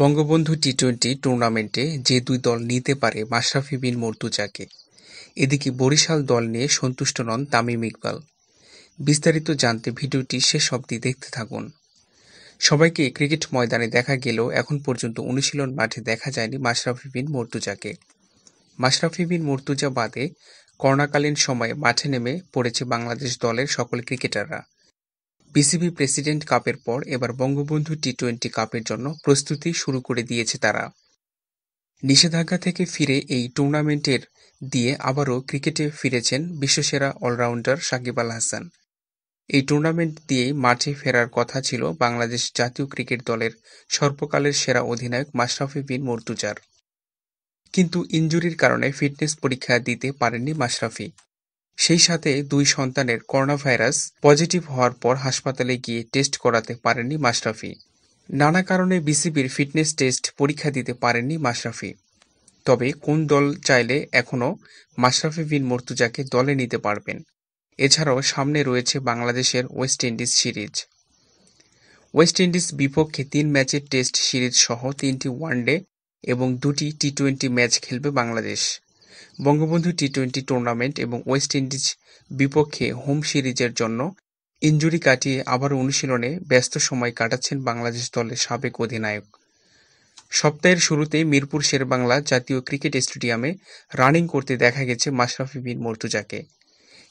Bangabandhu T twenty টুর্নামেন্টে যে দুই দল নিতে পারে মাশরাফি বিন মর্তুজাকে এদিকে বরিশাল দল নিয়ে সন্তুষ্ট নন তামিম ইকবাল। বিস্তারিত জানতে ভিডিওটি শেষ অবধি দেখতে থাকুন। সবাইকে ক্রিকেট ময়দানে দেখা গেলেও এখন পর্যন্ত অনুশীলন মাঠে দেখা যায়নি মাশরাফি বিন মর্তুজাকে মাশরাফি বিন মর্তুজা বাদে করোনাকালীন সময়ে মাঠে নেমে পড়েছে বাংলাদেশ দলের সকল ক্রিকেটাররা। বিসিবি প্রেসিডেন্ট কাপের পর এবার বঙ্গবন্ধু টি-টোয়েন্টি কাপের জন্য প্রস্তুতি শুরু করে দিয়েছে তারা। নিষেধাজ্ঞা থেকে ফিরে এই টুর্নামেন্টের দিয়ে আবারও ক্রিকেটে ফিরেছেন বিশ্বসেরা অলরাউন্ডার সাকিব আল হাসান। এই টুর্নামেন্ট দিয়েই মাঠে ফেরার কথা ছিল বাংলাদেশ জাতীয় ক্রিকেট দলের সর্বকালের সেরা অধিনায়ক মাশরাফি বিন মর্তুজার কিন্তু ইনজুরির কারণে ফিটনেস পরীক্ষা দিতে পারেননি মাশরাফি। সেই সাথে দুই সন্তানের করোনাভাইরাস পজিটিভ হওয়ার পর হাসপাতালে গিয়ে টেস্ট করাতে পারেননি মাশরাফি নানা কারণে বিসিবির ফিটনেস টেস্ট পরীক্ষা দিতে পারেননি মাশরাফি তবে কোন দল চাইলে এখনও মাশরাফি বিন মর্তুজাকে দলে নিতে পারবেন এছাড়াও সামনে রয়েছে বাংলাদেশের West Indies series West Indies বিপক্ষে তিন ম্যাচের টেস্ট সিরিজ সহ তিনটি ওয়ানডে এবং দুটি টি টোয়েন্টি ম্যাচ খেলবে বাংলাদেশ বঙ্গবন্ধু টি-টোয়েন্টি টুর্নামেন্ট এবং ওয়েস্ট ইন্ডিজ বিপক্ষে হোম সিরিজের জন্য ইনজুরি কাটিয়ে আবার অনুশীলনে ব্যস্ত সময় কাটাচ্ছেন বাংলাদেশ দলের সাবেক অধিনায়ক। সপ্তাহের শুরুতেই মিরপুর শেরবাংলা জাতীয় ক্রিকেট স্টেডিয়ামে রানিং করতে দেখা গেছে মাশরাফি বিন মর্তুজাকে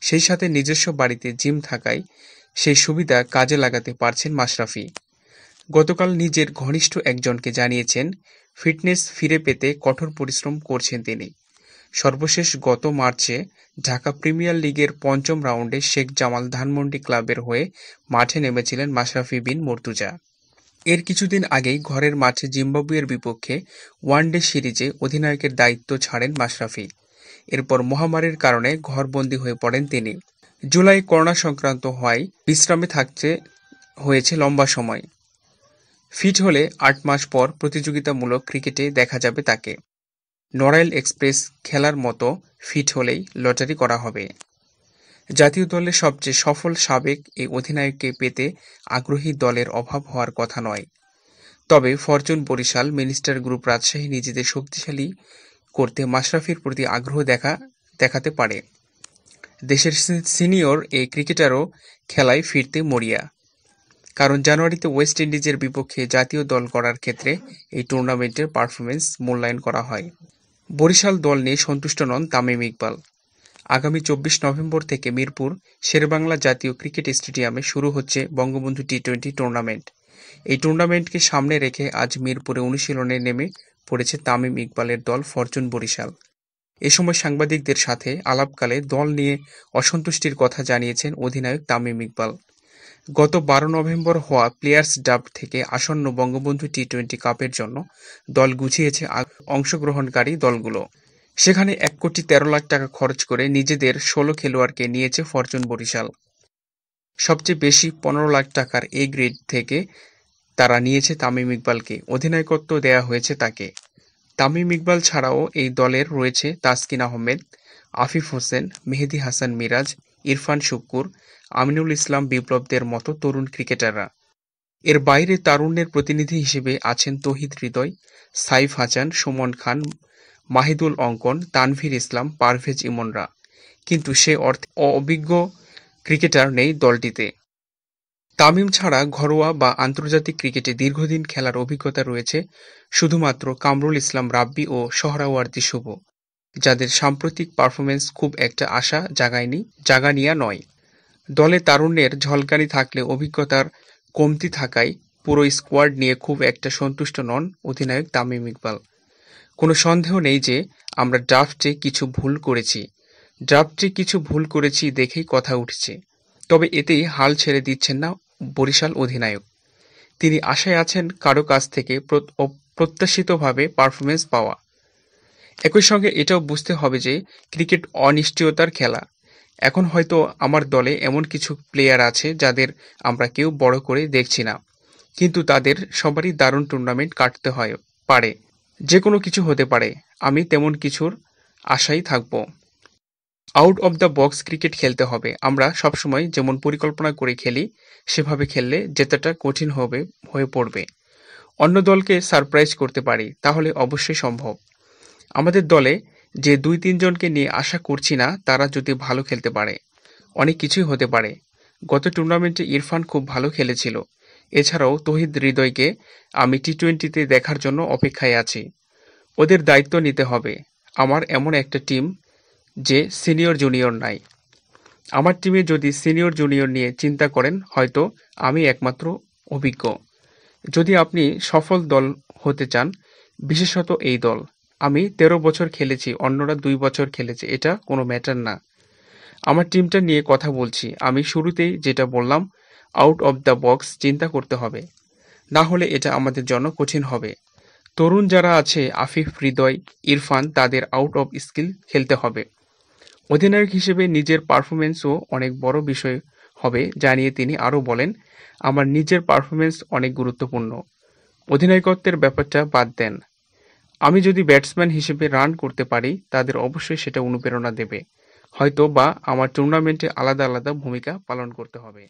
সেই সাথে নিজস্ব বাড়িতে জিম থাকায় সেই সুবিধা কাজে লাগাতে পারছেন মাশরাফি। গতকাল নিজের ঘনিষ্ঠ একজনকে জানিয়েছেন, ফিটনেস ফিরে পেতে কঠোর পরিশ্রম করছেন তিনি। সর্বশেষ গত মার্চে ঢাকা প্রিমিয়ার লিগের পঞ্চম রাউন্ডে শেখ জামাল ধানমন্ডি ক্লাবের হয়ে মাঠে নেমেছিলেন মাশরাফি বিন মর্তুজা এর কিছুদিন আগেই ঘরের মাঠে জিম্বাবুয়ের বিপক্ষে ওয়ানডে সিরিজে অধিনায়কের দায়িত্ব ছাড়েন মাশরাফি এরপর মহামারীর কারণে ঘরবন্দী হয়ে পড়েন তিনি জুলাই করোনা সংক্রান্ত হওয়ায় বিশ্রামে থাকতে হয়েছে লম্বা সময় ফিট হলে আট মাস পর প্রতিযোগিতামূলক ক্রিকেটে দেখা যাবে তাকে নরাইল এক্সপ্রেস খেলার মতো ফিট হলেই লটারি করা হবে জাতীয় দলের সবচেয়ে সফল সাবেক এই অধিনায়ককে পেতে আগ্রহী দলের অভাব হওয়ার কথা নয় তবে Fortune Barishal Minister Group Rajshahi নিজেদের শক্তিশালী করতে মাশরাফির প্রতি আগ্রহ দেখা দেখাতে পারে দেশের সিনিয়র এই ক্রিকেটারও খেলায় ফিরতে মরিয়া কারণ জানুয়ারিতে ওয়েস্ট ইন্ডিজের বিপক্ষে জাতীয় দল করার ক্ষেত্রে এই টুর্নামেন্টের পারফরমেন্স মূল্যায়ন করা হয় বরিশাল দল নিয়ে সন্তুষ্ট নন তামিম ইকবাল আগামী চব্বিশ নভেম্বর থেকে মিরপুর শেরবাংলা জাতীয় ক্রিকেট স্টেডিয়ামে শুরু হচ্ছে বঙ্গবন্ধু টি টোয়েন্টি টুর্নামেন্ট এই টুর্নামেন্টকে সামনে রেখে আজ মিরপুরে অনুশীলনে নেমে পড়েছে তামিম ইকবালের দল ফরচুন বরিশাল এ সময় সাংবাদিকদের সাথে আলাপকালে দল নিয়ে অসন্তুষ্টির কথা জানিয়েছেন অধিনায়ক তামিম ইকবাল গত বারো নভেম্বর হওয়া প্লেয়ার্স ডাব থেকে আসন্ন বঙ্গবন্ধু টি-টোয়েন্টি কাপের জন্য দল গুছিয়েছে অংশগ্রহণকারী দলগুলো সেখানে এক কোটি তেরো লাখ টাকা খরচ করে নিজেদের ষোলো খেলোয়াড়কে নিয়েছে ফরচুন বরিশাল সবচেয়ে বেশি পনেরো লাখ টাকার এ গ্রেড থেকে তারা নিয়েছে তামিম ইকবালকে অধিনায়কত্ব দেয়া হয়েছে তাকে তামিম ইকবাল ছাড়াও এই দলের রয়েছে তাসকিন আহমেদ আফিফ হোসেন মেহেদি হাসান মিরাজ ইরফান শুক্কুর, আমিনুল ইসলাম বিপ্লবদের মতো তরুণ ক্রিকেটাররা। এর বাইরে তারুণ্যের প্রতিনিধি হিসেবে আছেন তহিদ হৃদয়, সাইফ হাসান, সুমন খান, মাহিদুল অঙ্কন, তানভীর ইসলাম, পারভেজ ইমনরা। কিন্তু সে অর্থে অভিজ্ঞ ক্রিকেটার নেই দলটিতে। তামিম ছাড়া ঘরোয়া বা আন্তর্জাতিক ক্রিকেটে দীর্ঘদিন খেলার অভিজ্ঞতা রয়েছে শুধুমাত্র কামরুল ইসলাম রাব্বি ও সোহরাওয়ার্দী শুভ। যাদের সাম্প্রতিক পারফরমেন্স খুব একটা আশা জাগায়নি জাগানিয়া নয় দলে তারুণ্যের ঝলকানি থাকলে অভিজ্ঞতার কমতি থাকায় পুরো স্কোয়াড নিয়ে খুব একটা সন্তুষ্ট নন অধিনায়ক তামিম ইকবাল কোনো সন্দেহ নেই যে আমরা ড্রাফটে কিছু ভুল করেছি ড্রাফটে কিছু ভুল করেছি দেখেই কথা উঠছে তবে এতেই হাল ছেড়ে দিচ্ছেন না বরিশাল অধিনায়ক তিনি আশায় আছেন কারো কাছ থেকে প্রত্যাশিতভাবে পারফরমেন্স পাওয়া একই সঙ্গে এটাও বুঝতে হবে যে ক্রিকেট অনিশ্চয়তার খেলা এখন হয়তো আমার দলে এমন কিছু প্লেয়ার আছে যাদের আমরা কেউ বড় করে দেখছি না কিন্তু তাদের সবারই দারুণ টুর্নামেন্ট কাটতে হয় পারে যে কোনো কিছু হতে পারে আমি তেমন কিছুর আশাই থাকব out of the box cricket খেলতে হবে আমরা সবসময় যেমন পরিকল্পনা করে খেলি সেভাবে খেললে জেতাটা কঠিন হবে হয়ে পড়বে অন্য দলকে সারপ্রাইজ করতে পারি তাহলে অবশ্যই সম্ভব আমাদের দলে যে দুই তিনজনকে নিয়ে আশা করছি না তারা যদি ভালো খেলতে পারে অনেক কিছুই হতে পারে গত টুর্নামেন্টে ইরফান খুব ভালো খেলেছিল এছাড়াও তহিদ হৃদয়কে আমি টি টোয়েন্টিতে দেখার জন্য অপেক্ষায় আছি ওদের দায়িত্ব নিতে হবে আমার এমন একটা টিম যে সিনিয়র জুনিয়র নাই আমার টিমে যদি সিনিয়র জুনিয়র নিয়ে চিন্তা করেন হয়তো আমি একমাত্র অভিজ্ঞ যদি আপনি সফল দল হতে চান বিশেষত এই দল আমি তেরো বছর খেলেছি অন্যরা দুই বছর খেলেছে এটা কোনো ম্যাটার না আমার টিমটা নিয়ে কথা বলছি আমি শুরুতেই যেটা বললাম আউট অফ দ্য বক্স চিন্তা করতে হবে না হলে এটা আমাদের জন্য কঠিন হবে তরুণ যারা আছে আফিফ হৃদয় ইরফান তাদের আউট অফ স্কিল খেলতে হবে অধিনায়ক হিসেবে নিজের পারফরমেন্সও অনেক বড় বিষয় হবে জানিয়ে তিনি আরও বলেন আমার নিজের পারফরমেন্স অনেক গুরুত্বপূর্ণ অধিনায়কত্বের ব্যাপারটা বাদ দেন আমি যদি ব্যাটসম্যান হিসেবে রান করতে পারি তাদের অবশ্যই সেটা অনুপ্রেরণা দেবে হয়তো বা আমার টুর্নামেন্টে আলাদা আলাদা ভূমিকা পালন করতে হবে